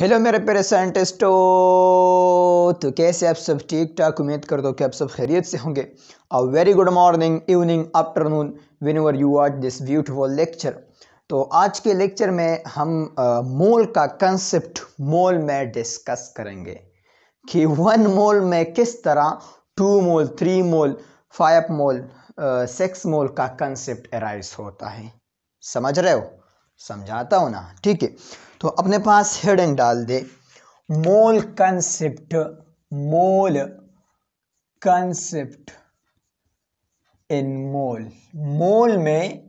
Hello मेरे प्यारे साइंटिस्टो तो कैसे आप सब ठीक ठाक उम्मीद कर दो कि आप सब खैरियत से होंगे a very good morning evening afternoon wherever you are this beautiful lecture तो आज के लेक्चर में हम मोल का कंसेप्ट मोल में डिस्कस करेंगे कि वन मोल में किस तरह two mole three mole five mole six mole का कंसेप्ट अराइज होता है समझ रहे हो समझाता हूँ ना ठीक है तो अपने पास हेडिंग डाल दे मोल concept mole concept in mole मोल में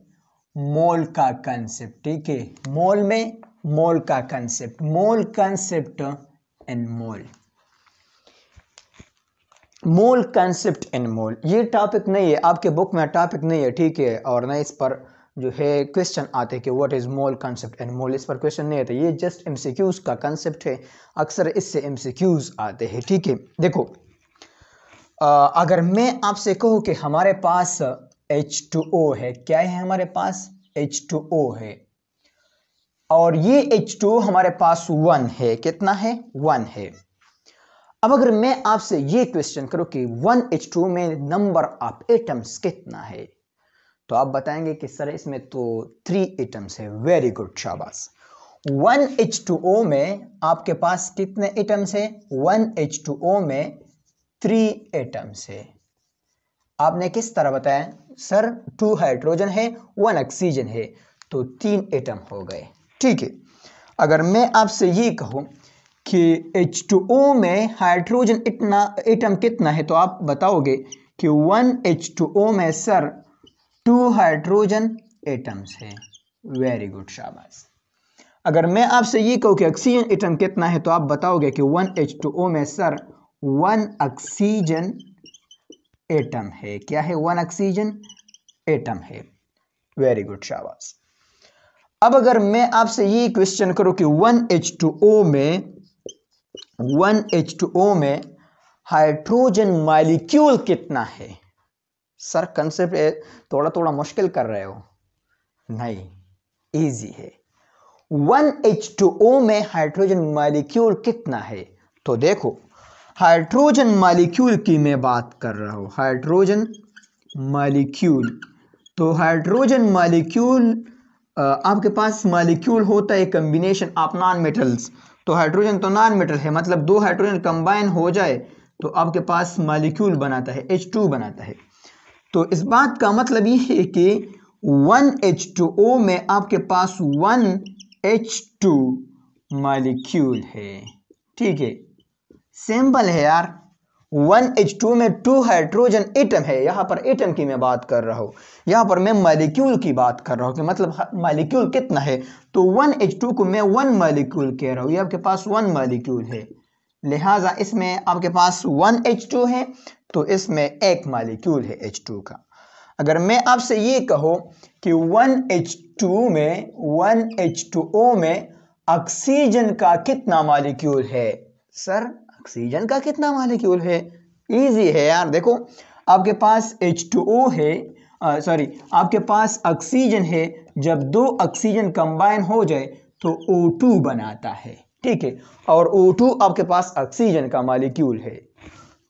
मोल का कंसेप्ट ठीक है मोल में मोल का concept mole concept in mole mole concept in mole ये टॉपिक नहीं है आपके बुक में टॉपिक नहीं है ठीक है और ना इस पर जो है क्वेश्चन आते हैं कि what is mole concept and mole इस पर क्वेश्चन नहीं आता ये जस्ट एम का कॉन्सेप्ट है अक्सर इससे एम आते हैं ठीक है देखो आ, अगर मैं आपसे कहूँ कि हमारे पास एच टू ओ है क्या है हमारे पास एच टू ओ है और ये एच टू हमारे पास वन है कितना है वन है अब अगर मैं आपसे ये क्वेश्चन करूँ कि वन एच टू में नंबर ऑफ एटम्स कितना है तो आप बताएंगे कि सर इसमें तो थ्री एटम्स है वेरी गुड शाबाश वन एच टू ओ में आपके पास कितने एटम्स है वन एच टू ओ में थ्री एटम्स है आपने किस तरह बताया सर टू हाइड्रोजन है वन ऑक्सीजन है तो तीन एटम हो गए ठीक है अगर मैं आपसे ये कहूँ कि एच टू ओ में हाइड्रोजन इतना एटम कितना है तो आप बताओगे कि वन एच टू ओ में सर टू हाइड्रोजन एटम्स है वेरी गुड शाबाश अगर मैं आपसे ये कहूँ कि ऑक्सीजन एटम कितना है तो आप बताओगे कि वन एच टू ओ में सर वन ऑक्सीजन एटम है क्या है वन ऑक्सीजन एटम है वेरी गुड शाबाश अब अगर मैं आपसे ये क्वेश्चन करूँ कि वन एच टू ओ में वन एच टू ओ में हाइड्रोजन मालिक्यूल कितना है सर कंसेप्ट थोड़ा थोड़ा मुश्किल कर रहे हो नहीं इजी है वन एच टू ओ में हाइड्रोजन मालिक्यूल कितना है तो देखो हाइड्रोजन मालिक्यूल की मैं बात कर रहा हूँ हाइड्रोजन मालिक्यूल तो हाइड्रोजन मालिक्यूल आपके पास मालिक्यूल होता है कम्बिनेशन ऑफ नॉन मेटल्स तो हाइड्रोजन तो नॉन मेटल है मतलब दो हाइड्रोजन कंबाइन हो जाए तो आपके पास मालिक्यूल बनाता है H2 बनाता है तो इस बात का मतलब ये है कि वन एच टू ओ में आपके पास वन एच टू मालिक्यूल है ठीक है सिंपल है यार वन एच टू में टू हाइड्रोजन एटम है यहाँ पर एटम की मैं बात कर रहा हूँ यहाँ पर मैं मालिक्यूल की बात कर रहा हूँ कि मतलब मालिक्यूल कितना है तो वन एच टू को मैं वन मालिक्यूल कह रहा हूँ ये आपके पास वन मालिक्यूल है लिहाजा इसमें आपके पास वन एच टू है तो इसमें एक मालिक्यूल है एच टू का अगर मैं आपसे ये कहो कि वन एच टू में वन एच टू ओ में ऑक्सीजन का कितना मालिक्यूल है सर ऑक्सीजन का कितना मालिक्यूल है इजी है यार देखो आपके पास एच टू ओ है सॉरी आपके पास ऑक्सीजन है जब दो ऑक्सीजन कंबाइन हो जाए तो ओ टू बनाता है ठीक है और ओ टू आपके पास ऑक्सीजन का मालिक्यूल है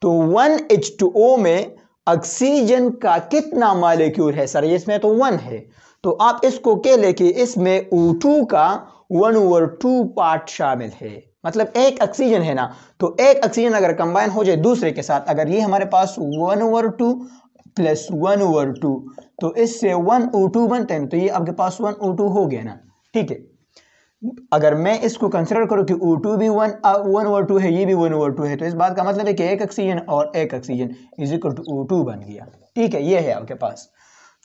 तो वन एच टू ओ में ऑक्सीजन का कितना मालिक्यूल है सर इसमें तो वन है तो आप इसको कह ले कि इसमें ओ टू का वन ओवर टू पार्ट शामिल है मतलब एक ऑक्सीजन है ना तो एक ऑक्सीजन अगर कंबाइन हो जाए दूसरे के साथ अगर ये हमारे पास one over two plus one over two तो इससे वन ओ टू बनते हैं तो ये आपके पास वन ओ टू हो गया ना ठीक है अगर मैं इसको कंसिडर करूँ कि ओ टू भी वन वन ओवर टू है ये भी वन ओवर टू है तो इस बात का मतलब है कि एक ऑक्सीजन और एक oxygen is equal to O two बन गया ठीक है ये है आपके पास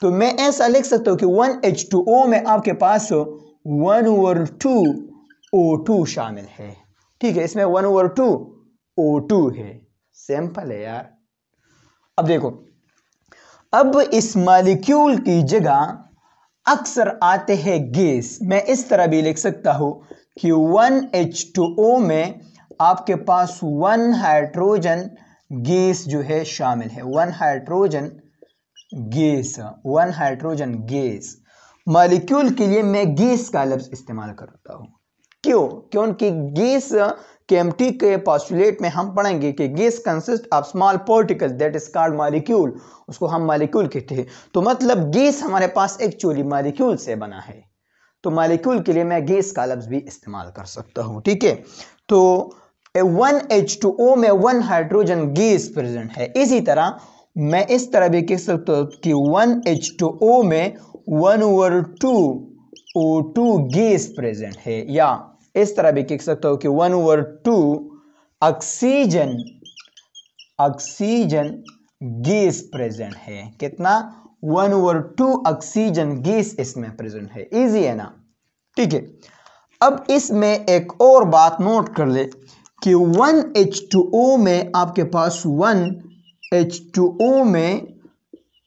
तो मैं ऐसा लिख सकता हूँ कि वन एच टू ओ में आपके पास one over two O two शामिल है ठीक है इसमें one over two O two है सिंपल है यार अब देखो अब इस मालिक्यूल की जगह अक्सर आते हैं गैस मैं इस तरह भी लिख सकता हूँ कि वन एच टू ओ में आपके पास वन हाइड्रोजन गैस जो है शामिल है one hydrogen gas one hydrogen gas molecule के लिए मैं गैस का लफ्ज़ इस्तेमाल करता हूँ क्यों क्योंकि गैस केमटी के पॉस्टुलेट में हम पढ़ेंगे कि gas consist of small particle that is called molecule उसको हम मालिक्यूल कहते हैं तो मतलब गैस हमारे पास एक्चुअली मालिक्यूल से बना है तो मालिक्यूल के लिए मैं गैस का लफ्ज़ भी इस्तेमाल कर सकता हूँ ठीक है तो वन एच टू ओ में वन हाइड्रोजन गैस प्रेजेंट है इसी तरह मैं इस तरह भी कह सकता हूँ कि वन एच टू ओ में one over two O two gas present है या इस तरह भी लिख सकते हो कि one over two oxygen oxygen gas present है कितना one over two oxygen gas इसमें प्रेजेंट है इजी है ना ठीक है अब इसमें एक और बात नोट कर ले कि वन एच टू ओ में आपके पास वन एच टू ओ में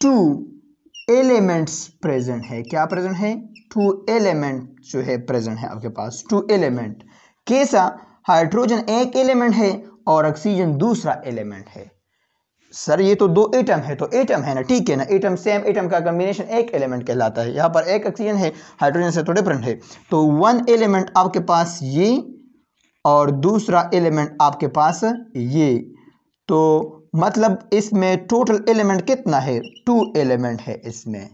टू एलिमेंट्स प्रेजेंट है क्या प्रेजेंट है टू एलिमेंट जो है प्रेजेंट है आपके पास टू एलिमेंट कैसा हाइड्रोजन एक एलिमेंट है और ऑक्सीजन दूसरा एलिमेंट है सर ये तो दो एटम है तो एटम है ना ठीक है ना एटम सेम एटम का कम्बिनेशन एक एलिमेंट कहलाता है यहाँ पर एक ऑक्सीजन है हाइड्रोजन से तो डिफरेंट है तो वन एलिमेंट आपके पास ये और दूसरा एलिमेंट आपके पास ये तो मतलब इसमें टोटल एलिमेंट कितना है टू एलिमेंट है इसमें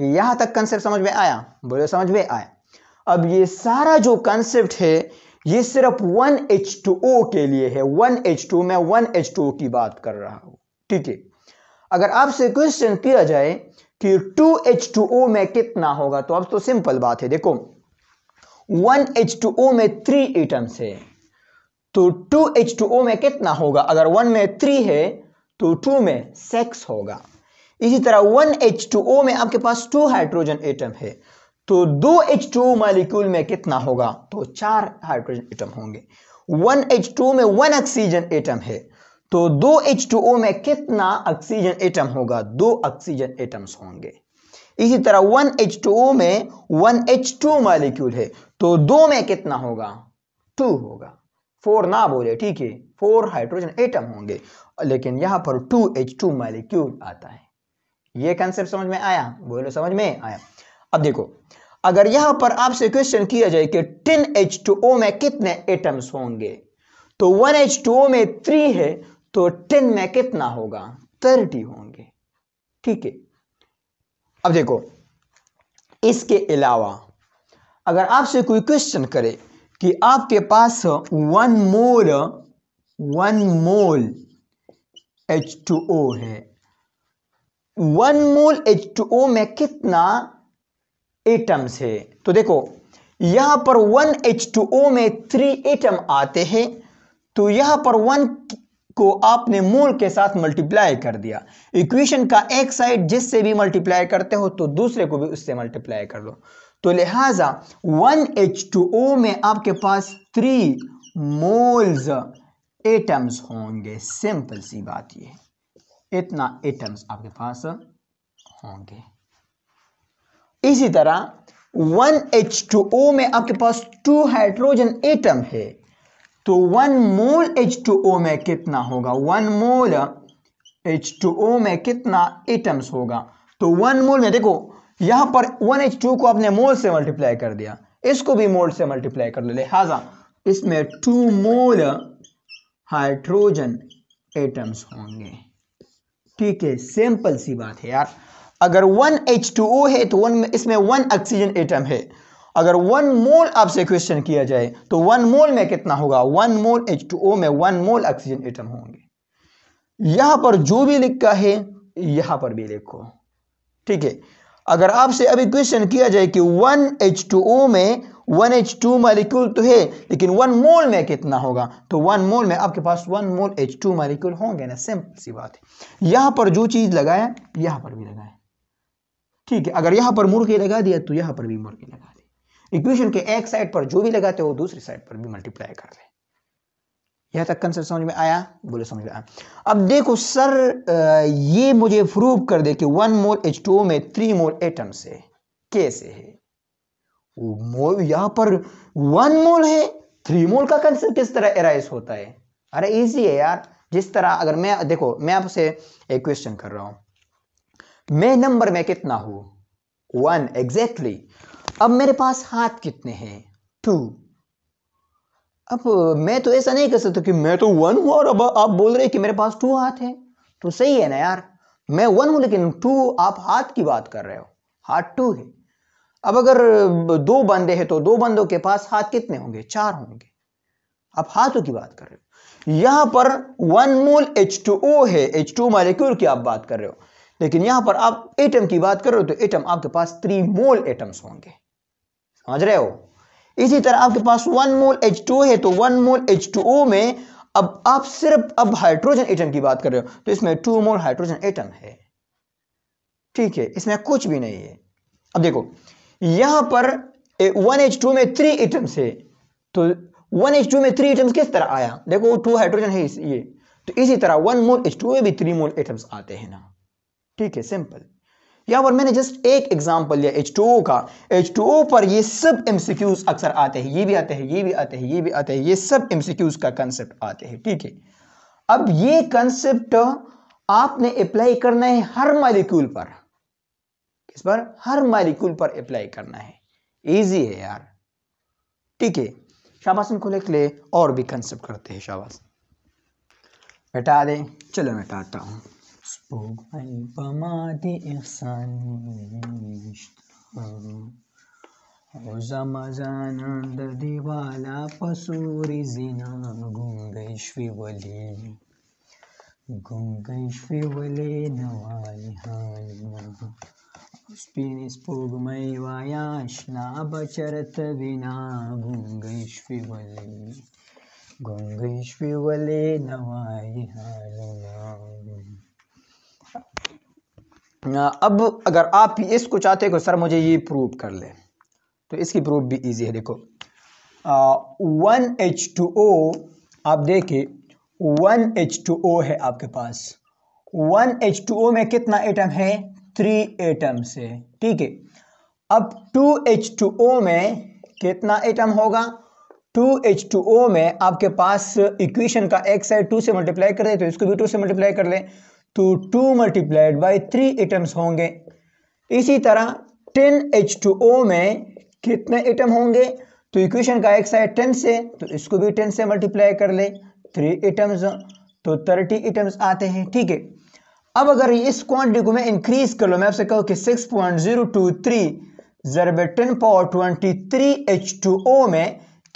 यहां तक कंसेप्ट समझ में आया बोलो समझ में आया अब ये सारा जो कंसेप्ट है ये सिर्फ वन एच टू ओ के लिए है वन एच टू मैं वन एच टू ओ की बात कर रहा हूं ठीक है अगर आपसे क्वेश्चन किया जाए कि टू एच टू ओ में कितना होगा तो अब तो सिंपल बात है देखो वन एच टू ओ में थ्री एटम्स है तो टू एच टू ओ में कितना होगा अगर वन में थ्री है तो टू में सेक्स होगा इसी तरह वन एच टू ओ में आपके पास टू हाइड्रोजन एटम है तो दो एच टू मालिक्यूल में कितना होगा तो चार हाइड्रोजन एटम होंगे वन एच टू में वन ऑक्सीजन एटम है तो दो एच टू ओ में कितना ऑक्सीजन एटम होगा दो ऑक्सीजन एटम्स होंगे इसी तरह वन एच टू ओ में वन एच टू मालिक्यूल है तो दो में कितना होगा टू होगा फोर ना बोले ठीक है फोर हाइड्रोजन एटम होंगे लेकिन यहाँ पर टू एच टू मालिक्यूल आता है ये कंसेप्ट समझ में आया बोलो समझ में आया अब देखो अगर यहाँ पर आपसे क्वेश्चन किया जाए कि टेन एच टू ओ में कितने एटम्स होंगे तो वन एच टू ओ में थ्री है तो टेन में कितना होगा थर्टी होंगे ठीक है अब देखो इसके अलावा अगर आपसे कोई क्वेश्चन करे कि आपके पास one mole one mole H two O है one mole H two O में कितना एटम्स है तो देखो यहां पर वन एच टू ओ में थ्री एटम आते हैं तो यहां पर वन को आपने मोल के साथ मल्टीप्लाई कर दिया इक्वेशन का एक साइड जिससे भी मल्टीप्लाई करते हो तो दूसरे को भी उससे मल्टीप्लाई कर लो तो लिहाजा ओ में आपके पास थ्री मोल्स एटम्स होंगे सिंपल सी बात ये इतना एटम्स आपके पास होंगे इसी तरह वन एच टू ओ में आपके पास टू हाइड्रोजन एटम है तो one mole H two O में कितना होगा one mole H two O में कितना एटम्स होगा तो वन मोल में देखो यहां पर 1H2 को आपने मोल से मल्टीप्लाई कर दिया इसको भी मोल से मल्टीप्लाई कर लिहाजा इसमें टू मोल हाइड्रोजन एटम्स होंगे ठीक है सिंपल सी बात है यार अगर वन एच टू ओ है तो वन में इसमें वन ऑक्सीजन एटम है अगर वन मोल आपसे क्वेश्चन किया जाए तो वन मोल में कितना होगा one mole H two O में वन मोल ऑक्सीजन एटम होंगे यहां पर जो भी लिखा है यहां पर भी लिखो ठीक है अगर आपसे अभी क्वेश्चन किया जाए कि वन एच टू ओ में वन एच टू मालिक्यूल तो है लेकिन वन मोल में कितना होगा तो वन मोल में आपके पास one mole H two molecule होंगे ना सिंपल सी बात है यहां पर जो चीज़ लगाए यहां पर भी लगाए ठीक है अगर यहां पर मुर्गी लगा दिया तो यहां पर भी मुर्गी लगा दी इक्वेशन के एक साइड पर जो भी लगाते हो दूसरी साइड पर भी मल्टीप्लाई कर दें यह तक कंसेप्ट समझ में आया बोले समझ में आया अब देखो सर ये मुझे प्रूव कर दे कि वन मोल एच टू में थ्री मोल एटम से कैसे है मोल यहां पर वन मोल है थ्री मोल का कंसेप्ट किस तरह एराइज होता है अरे इजी है यार जिस तरह अगर मैं देखो मैं आपसे एक क्वेश्चन कर रहा हूं मैं नंबर में कितना हूं वन एग्जैक्टली exactly. अब मेरे पास हाथ कितने हैं टू अब मैं तो ऐसा नहीं कर सकता कि मैं तो वन हूं और अब आप बोल रहे हैं कि मेरे पास टू हाथ है तो सही है ना यार मैं वन हूं लेकिन टू आप हाथ की बात कर रहे हो हाथ टू है अब अगर दो बंदे हैं तो दो बंदों के पास हाथ कितने होंगे चार होंगे आप हाथों की बात कर रहे हो यहां पर one mole H two O है एच टू मालिक्यूल की आप बात कर रहे हो लेकिन यहां पर आप एटम की बात कर रहे हो तो एटम आपके पास थ्री मोल एटम्स होंगे समझ रहे हो इसी तरह आपके पास वन मोल एच टू है तो one mole H two O में अब आप सिर्फ अब हाइड्रोजन एटम की बात कर रहे हो तो इसमें टू मोल हाइड्रोजन एटम है ठीक है इसमें कुछ भी नहीं है अब देखो यहां पर वन एच टू में थ्री एटम्स है तो वन एच टू में थ्री एटम्स किस तरह आया देखो टू हाइड्रोजन है ये तो इसी तरह वन मोल एच टू में भी थ्री मोल एटम्स आते हैं ना ठीक है सिंपल या पर मैंने जस्ट एक एग्जाम्पल लिया एच टू का एच पर ये सब एम अक्सर आते हैं ये भी आते हैं ये भी आते हैं ये भी आते हैं ये सब एम का कंसेप्ट आते हैं ठीक है अब ये कंसेप्ट आपने अप्लाई करना है हर मालिक्यूल पर इस पर हर मालिक्यूल पर अप्लाई करना है इजी है यार ठीक है शाबासन को लिख ले और भी कंसेप्ट करते हैं शाबासन मिटा दे चलो मिटाता हूँ سپوږمۍ په ما د احسان ویشته او زما ځانان د دیواله په سوري زینا ګونګی شوې ولې ګونګی شوې ولې نه وایي حالونه سپینې سپوږمۍ وایا اشنا به چرته وینا ګونګی شوې ولې ګونګی شوې ولې نه وایي حالونه अब अगर आप इसको चाहते हो सर मुझे ये प्रूव कर ले तो इसकी प्रूफ भी इजी है देखो वन एच टू ओ आप देखिए वन एच टू ओ है आपके पास वन एच टू ओ में कितना एटम है थ्री एटम्स है ठीक है अब टू एच टू ओ में कितना एटम होगा टू एच टू ओ में आपके पास इक्वेशन का एक्स है टू से मल्टीप्लाई कर दे तो इसको भी टू से मल्टीप्लाई कर ले तो two multiplied by three atoms होंगे इसी तरह टेन एच टू ओ में कितने एटम होंगे तो इक्वेशन का एक साइड टेन से तो इसको भी टेन से मल्टीप्लाई कर ले थ्री एटम्स तो थर्टी एटम्स आते हैं ठीक है अब अगर इस क्वांटिटी को मैं इंक्रीज कर लो मैं आपसे कहूँ कि six point zero two three ज़रब ten power twenty three H two O में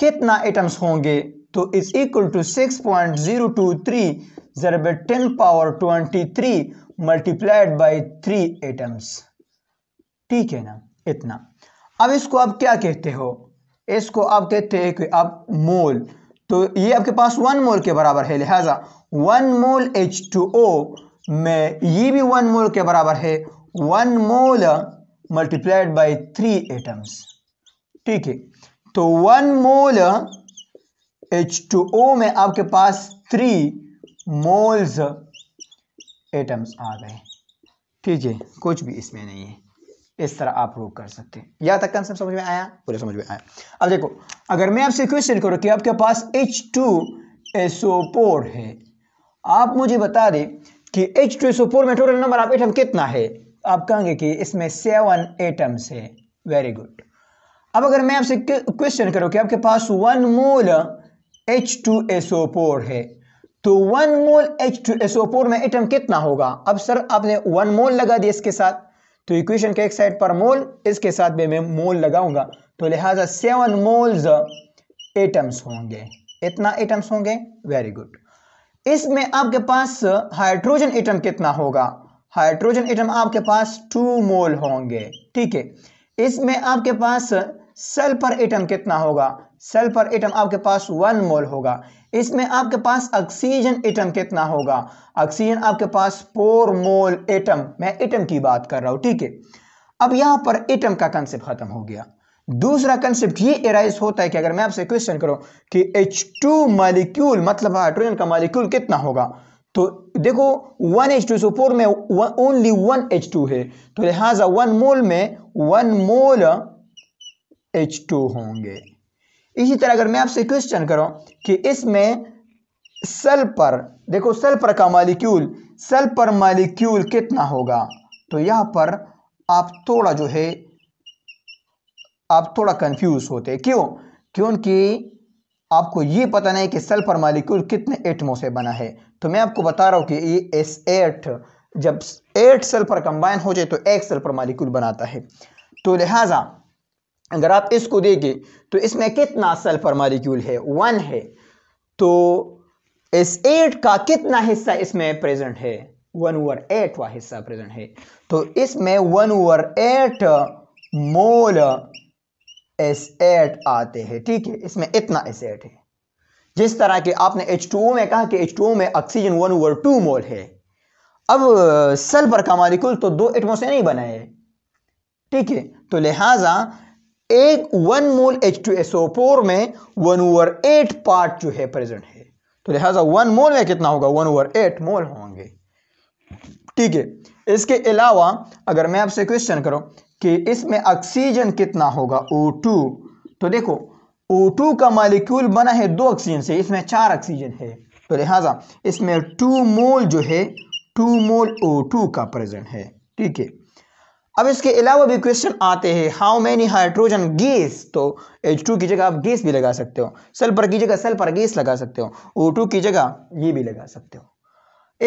कितना एटम्स होंगे तो is equal to six point zero two three ज़रब ten power twenty three multiplied by three atoms ठीक है ना इतना अब इसको आप क्या कहते हो इसको आप कहते हैं कि अब मोल तो ये आपके पास वन मोल के बराबर है लिहाजा one mole H two O में ये भी वन मोल के बराबर है one mole multiplied by three atoms ठीक है तो one mole H two O में आपके पास थ्री मोल्स एटम्स आ गए ठीक है कुछ भी इसमें नहीं है इस तरह आप प्रूव कर सकते हैं या तक कंसेप्ट समझ में आया पूरे समझ में आया अब देखो अगर मैं आपसे क्वेश्चन करूँ कि आपके पास एच टू फोर है आप मुझे बता दें कि एच टू फोर में टोटल नंबर ऑफ एटम कितना है आप कहेंगे कि इसमें सेवन एटम्स है वेरी गुड अब अगर मैं आपसे क्वेश्चन करूँ कि आपके पास one mole H two S O four है तो one mole H two S O four में एटम कितना होगा अब सर आपने वन मोल लगा दिया इसके साथ तो इक्वेशन के एक साइड पर मोल इसके साथ भी मैं मोल लगाऊंगा तो लिहाजा सेवन मोल्स एटम्स होंगे इतना एटम्स होंगे वेरी गुड इसमें आपके पास हाइड्रोजन एटम कितना होगा हाइड्रोजन एटम आपके पास टू मोल होंगे ठीक है इसमें आपके पास सल्फर एटम कितना होगा सल्फर एटम आपके पास वन मोल होगा इसमें आपके पास ऑक्सीजन एटम कितना होगा ऑक्सीजन आपके पास फोर मोल एटम मैं एटम की बात कर रहा हूं ठीक है अब यहां पर एटम का कंसेप्ट खत्म हो गया दूसरा कंसेप्ट ये एराइज होता है कि अगर मैं आपसे क्वेश्चन करूं कि H2 मॉलिक्यूल मतलब हाइड्रोजन का मालिक्यूल कितना होगा तो देखो one H two S O four में ओनली वन एच टू है तो लिहाजा वन मोल में वन मोल एच टू होंगे इसी तरह अगर मैं आपसे क्वेश्चन करूं कि इसमें सल देखो सल्फर का मालिक्यूल सल्पर मालिक्यूल कितना होगा तो यहां पर आप थोड़ा जो है आप थोड़ा कंफ्यूज होते क्यों क्योंकि आपको ये पता नहीं कि सल्फर मालिक्यूल कितने एटमों से बना है तो मैं आपको बता रहा हूं कि ये एस एट जब एट सल्फर कंबाइन हो जाए तो एक सल्फर मालिक्यूल बनाता है तो लिहाजा अगर आप इसको देखें तो इसमें कितना सल्फर मालिक्यूल है वन है तो इस एट का कितना हिस्सा इसमें प्रेजेंट है वन ओवर एट वा हिस्सा प्रेजेंट है तो इसमें one over eight mole S eight आते हैं ठीक है इसमें इतना एस एट है जिस तरह के आपने एच टू ओ में कहा कि एच टू ओ में oxygen one over two mole है अब सल्फर का मालिक्यूल तो दो एटमोस से नहीं बना है ठीक है तो लिहाजा एक one mole H two S O four में वन ओवर एट पार्ट जो है प्रेजेंट है तो लिहाजा वन मोल में कितना होगा वन ओवर एट मोल होंगे ठीक है इसके अलावा अगर मैं आपसे क्वेश्चन करूं कि इसमें ऑक्सीजन कितना होगा ओ टू तो देखो ओ टू का मालिक्यूल बना है दो ऑक्सीजन से इसमें चार ऑक्सीजन है तो लिहाजा इसमें टू मोल जो है टू मोल ओ टू का प्रेजेंट है ठीक है अब इसके अलावा भी क्वेश्चन आते हैं हाउ मैनी हाइड्रोजन गैस तो एच टू की जगह आप गैस भी लगा सकते हो सल्फर की जगह सल्फर गैस लगा सकते हो ओ टू की जगह ये भी लगा सकते हो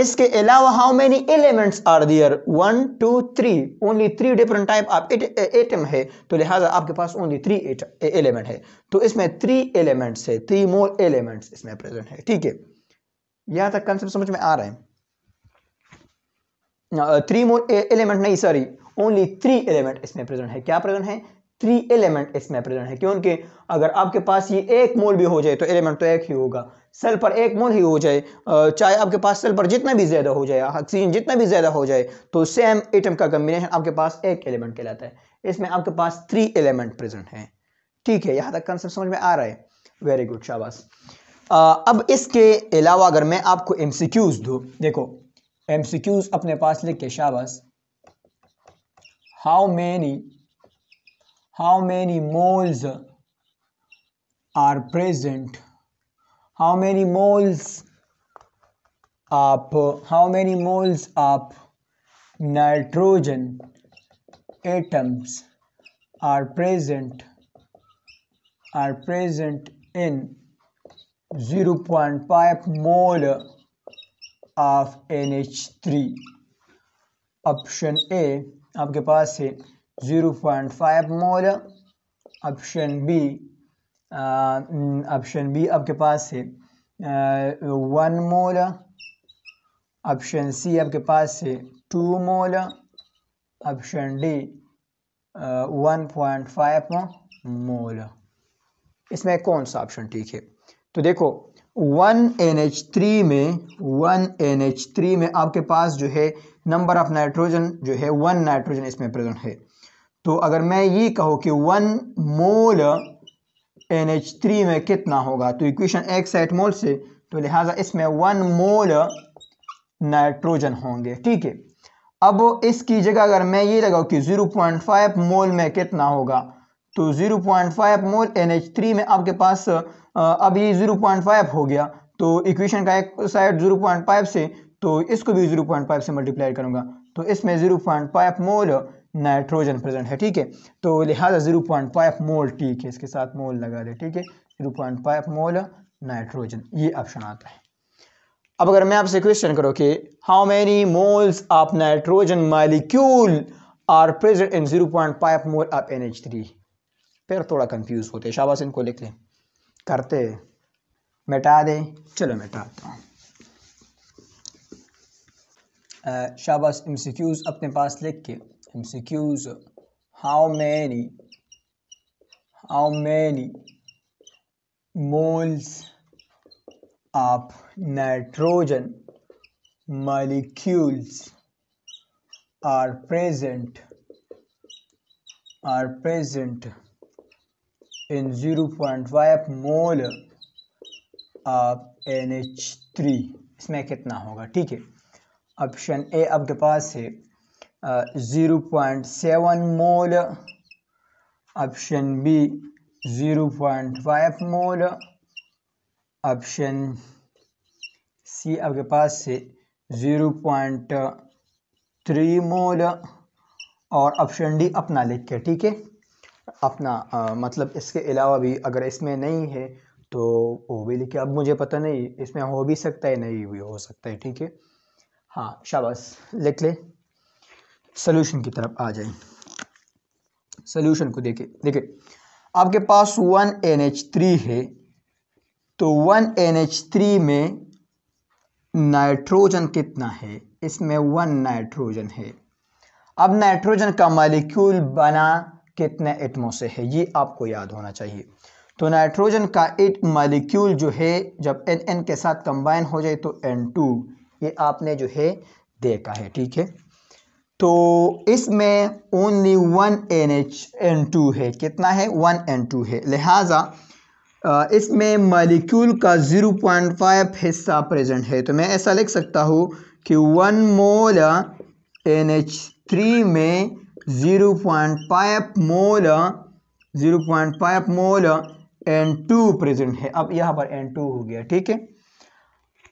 इसके अलावा how many elements are there one two three only three different type आप एटम है तो लिहाजा आपके पास ओनली थ्री एलिमेंट है तो इसमें थ्री एलिमेंट्स है थ्री मोर एलिमेंट्स इसमें प्रेजेंट है ठीक है यहां तक कंसेप्ट समझ में आ रहे हैं थ्री मोर एलिमेंट नहीं सॉरी ओनली थ्री एलिमेंट इसमें प्रेजेंट है क्या प्रेजेंट है थ्री एलिमेंट इसमें प्रेजेंट है क्योंकि अगर आपके पास ये एक मोल भी हो जाए तो एलिमेंट तो एक ही होगा सेल पर एक मोल ही हो जाए चाहे आपके पास सेल पर जितना भी ज़्यादा हो जाए ऑक्सीजन जितना भी ज़्यादा हो जाए तो सेम एटम का कम्बिनेशन आपके पास एक एलिमेंट कहलाता है इसमें आपके पास थ्री एलिमेंट प्रेजेंट है ठीक है यहां तक कंसेप्ट समझ में आ रहा है वेरी गुड शाबाश अब इसके अलावा अगर मैं आपको एम दू देखो एम अपने पास लिख के शाबाश how many how many moles are present how many moles of how many moles of nitrogen atoms are present are present in 0.5 mole of NH3 option A आपके पास है zero point five mole option B option B आपके पास है one मोल option C आपके पास है two mole option D one point five mole इसमें कौन सा ऑप्शन ठीक है तो देखो वन एन एच थ्री में वन एन एच थ्री में आपके पास जो है नंबर ऑफ नाइट्रोजन जो है वन नाइट्रोजन इसमें प्रेजेंट है तो अगर मैं ये कहूँ कि one mole N H three में कितना होगा तो इक्वेशन एक साइट मोल से तो लिहाजा इसमें वन मोल नाइट्रोजन होंगे ठीक है अब इसकी जगह अगर मैं ये लगाऊँ कि ज़ीरो पॉइंट फाइव मोल में कितना होगा तो 0.5 मोल NH3 में आपके पास अब ये 0.5 हो गया तो इक्वेशन का एक साइड 0.5 से तो इसको भी 0.5 से मल्टीप्लाई करूंगा तो इसमें 0.5 मोल नाइट्रोजन प्रेजेंट है ठीक है तो लिहाजा 0.5 मोल ठीक है इसके साथ मोल लगा दे ठीक है 0.5 मोल नाइट्रोजन ये ऑप्शन आता है अब अगर मैं आपसे क्वेश्चन करो कि how many moles of nitrogen molecule are present in 0.5 mole of NH3 फिर थोड़ा कंफ्यूज होते शाबाश इनको लिख लें करते मिटा दें चलो मिटाता हूँ शाबाश एम सी क्यूज़ अपने पास लिख के M C Qs how many how many moles of nitrogen molecules are present are present in 0.5 mole of N H three इसमें कितना होगा ठीक है ऑप्शन ए आपके पास है zero point seven mole option B zero point five mole option C आपके पास है ज़ीरो पॉइंट थ्री मोल और ऑप्शन डी अपना लिख के ठीक है अपना आ, मतलब इसके अलावा भी अगर इसमें नहीं है तो वो भी लिखे अब मुझे पता नहीं इसमें हो भी सकता है नहीं भी हो सकता है ठीक है हाँ शाबाश लिख ले सोल्यूशन की तरफ आ जाए सोल्यूशन को देखिए देखिए आपके पास वन एन एच थ्री है तो वन एन एच थ्री में नाइट्रोजन कितना है इसमें वन नाइट्रोजन है अब नाइट्रोजन का मालिक्यूल बना कितने एटमों से है ये आपको याद होना चाहिए तो नाइट्रोजन का एट मालिक्यूल जो है जब एन एन के साथ कंबाइन हो जाए तो एन टू ये आपने जो है देखा है ठीक है तो इसमें only one N H N two है कितना है वन एन टू है लिहाजा इसमें मालिक्यूल का ज़ीरो पॉइंट फाइव हिस्सा प्रेजेंट है तो मैं ऐसा लिख सकता हूँ कि one mole N H three में zero point five mole zero point five mole N two present है अब यहाँ पर एन टू हो गया ठीक है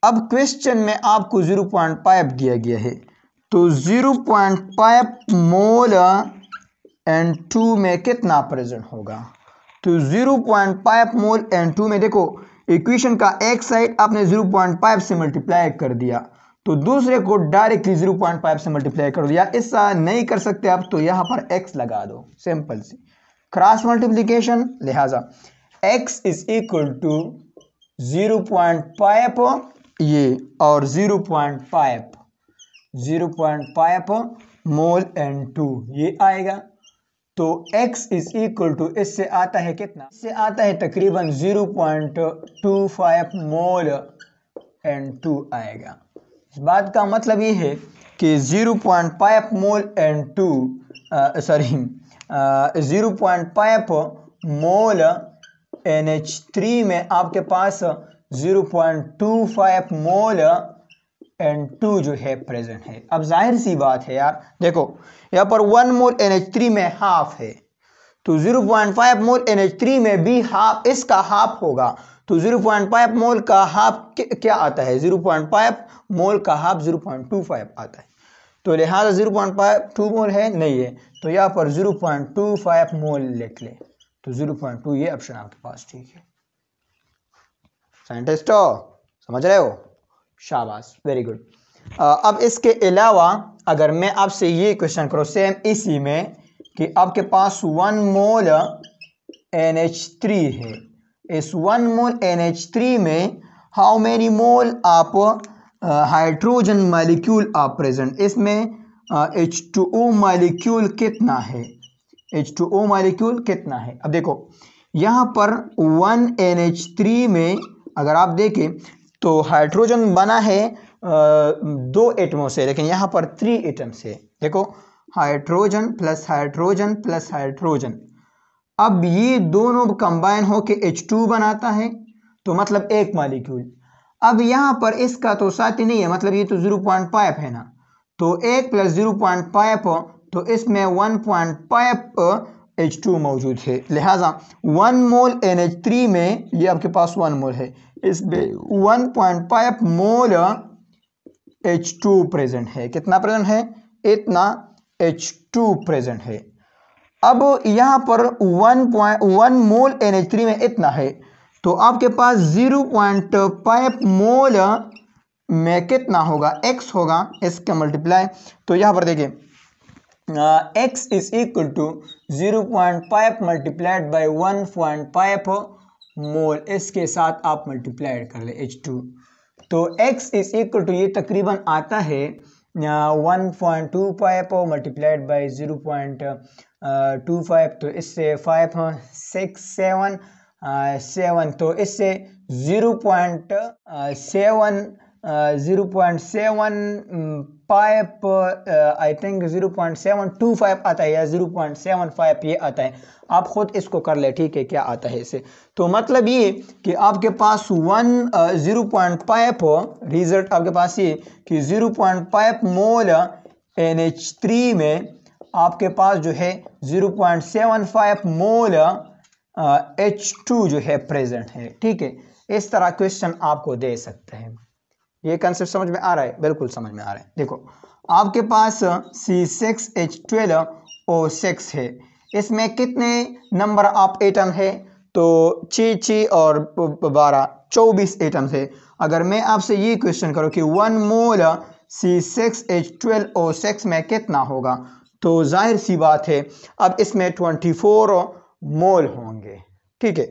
अब क्वेश्चन में आपको जीरो पॉइंट फाइव दिया गया है तो zero point five mole N two में कितना प्रेजेंट होगा तो zero point five mole N two में देखो इक्वेशन का एक साइड आपने जीरो पॉइंट फाइव से मल्टीप्लाई कर दिया तो दूसरे को डायरेक्टली जीरो पॉइंट फाइव से मल्टीप्लाई करो या ऐसा नहीं कर सकते आप तो यहां पर एक्स लगा दो सिंपल सी क्रॉस मल्टीप्लीकेशन लिहाजा X is equal to zero point five ये और zero point five zero point five mole N two ये आएगा तो x इज इक्वल टू इससे आता है कितना इससे आता है तकरीबन 0.25 मोल एन टू आएगा इस बात का मतलब ये है कि zero point five mole and two sorry zero point five mole N H three में आपके पास zero point two five mole N two जो है प्रेजेंट है अब जाहिर सी बात है यार देखो यहाँ पर one mole N H three में हाफ है तो zero point five mole N H three में भी हाफ इसका हाफ होगा तो जीरो पॉइंट फाइव मोल का हाफ क्या आता है जीरो पॉइंट फाइव मोल का half zero point two five आता है तो लिहाजा zero point five two mole है नहीं है तो यहाँ पर zero point two five mole लिख ले तो जीरो पॉइंट टू ये ऑप्शन आपके पास ठीक है साइंटिस्ट हो समझ रहे हो शाबाश वेरी गुड अब इसके अलावा अगर मैं आपसे ये क्वेश्चन करूँ सेम इसी में कि आपके पास one mole N H three है इस one mole N H three में हाउ मेनी मोल आप हाइड्रोजन मालिक्यूल आप प्रेजेंट इसमें एच टू ओ मालिक्यूल कितना है एच टू ओ मालिक्यूल कितना है अब देखो यहाँ पर वन एन एच थ्री में अगर आप देखें तो हाइड्रोजन बना है दो एटमों से लेकिन यहाँ पर थ्री एटम से देखो hydrogen plus hydrogen plus hydrogen अब ये दोनों कंबाइन होकर एच टू बनाता है तो मतलब एक मालिक्यूल अब यहाँ पर इसका तो साथ ही नहीं है मतलब ये तो ज़ीरो पॉइंट फाइव है ना तो एक प्लस ज़ीरो पॉइंट फाइव तो इसमें one point five H two मौजूद है लिहाजा one mole N H three में ये आपके पास वन मोल है इसमें one point five mole H two present है कितना प्रेजेंट है इतना एच टू प्रेजेंट है अब यहाँ पर one point one mole N H three में इतना है तो आपके पास ज़ीरो पॉइंट फाइव मोल में कितना होगा एक्स होगा इसका मल्टीप्लाई तो यहाँ पर देखिए X is equal to zero point five multiplied by one point five mole इसके साथ आप मल्टीप्लाइड कर ले एच टू तो एक्स इज इक्वल टू ये तकरीबन आता है one point two five multiplied by zero point two five तो इससे फाइव सिक्स सेवन सेवन तो इससे zero point seven zero point seven five I think zero point seven two five आता है या ज़ीरो पॉइंट सेवन फाइव ये आता है आप ख़ुद इसको कर ले ठीक है क्या आता है इसे तो मतलब ये कि आपके पास one zero point five result आपके पास ये कि zero point five mole N H three में आपके पास जो है 0.75 मोल एच टू जो है प्रेजेंट है ठीक है इस तरह क्वेश्चन आपको दे सकते हैं ये कंसेप्ट समझ में आ रहा है बिल्कुल समझ में आ रहा है देखो आपके पास C six H twelve O six है इसमें कितने नंबर ऑफ एटम है तो छी छी और बारह चौबीस एटम्स है अगर मैं आपसे ये क्वेश्चन करूँ कि one mole C six H twelve O six में कितना होगा तो जाहिर सी बात है अब इसमें 24 मोल होंगे ठीक है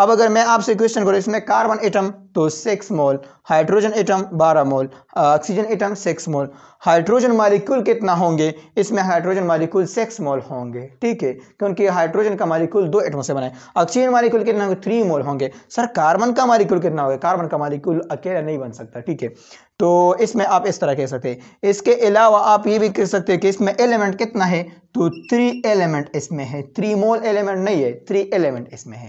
अब अगर मैं आपसे क्वेश्चन करूँ इसमें कार्बन एटम तो सिक्स मोल हाइड्रोजन एटम बारह mole oxygen atom six mole hydrogen molecule कितना होंगे इसमें हाइड्रोजन मालिक्यूल सिक्स मोल होंगे ठीक है क्योंकि हाइड्रोजन का मालिक्यूल दो एटमों से बनाए ऑक्सीजन मालिक्यूल कितना होंगे थ्री मोल होंगे सर कार्बन का मालिक्यूल कितना होगा कार्बन का मालिक्यूल अकेला नहीं बन सकता ठीक है तो इसमें आप इस तरह कह सकते हैं इसके अलावा आप ये भी कह सकते हैं कि इसमें एलिमेंट कितना है तो थ्री एलिमेंट इसमें है थ्री मोल एलिमेंट नहीं है थ्री एलिमेंट इसमें है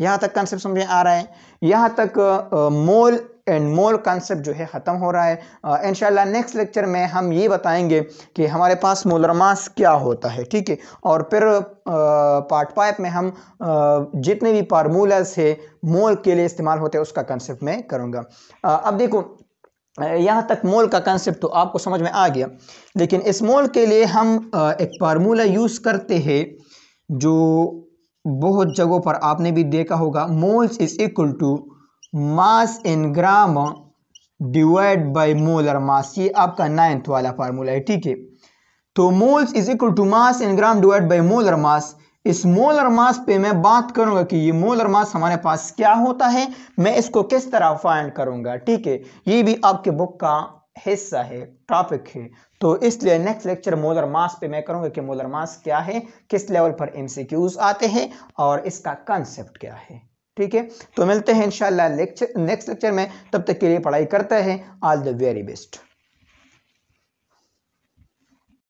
यहाँ तक कंसेप्ट समझ में आ रहा है यहाँ तक मोल एंड मोल कॉन्सेप्ट जो है ख़त्म हो रहा है इन नेक्स्ट लेक्चर में हम ये बताएंगे कि हमारे पास मोलर मास क्या होता है ठीक है और फिर पार्ट फाइव में हम जितने भी फार्मूलाज है मोल के लिए इस्तेमाल होते हैं उसका कंसेप्ट मैं करूँगा अब देखो यहाँ तक मोल का कंसेप्ट तो आपको समझ में आ गया लेकिन इस मोल के लिए हम एक फार्मूला यूज़ करते हैं जो बहुत जगहों पर आपने भी देखा होगा moles is equal to mass in gram divide by molar mass ये आपका नाइन्थ वाला फार्मूला है ठीक है तो moles is equal to mass in gram divide by molar mass इस मोलर मास पे मैं बात करूंगा कि ये मोलर मास हमारे पास क्या होता है मैं इसको किस तरह फाइंड करूंगा ठीक है ये भी आपके बुक का हिस्सा है टॉपिक है तो इसलिए नेक्स्ट लेक्चर मोलर मास पे मैं करूंगा कि मोलर मास क्या है किस लेवल पर एमसीक्यूज आते हैं और इसका कंसेप्ट क्या है ठीक है तो मिलते हैं इंशाल्लाह लेक्चर नेक्स्ट लेक्चर में तब तक के लिए पढ़ाई करते हैं ऑल द वेरी बेस्ट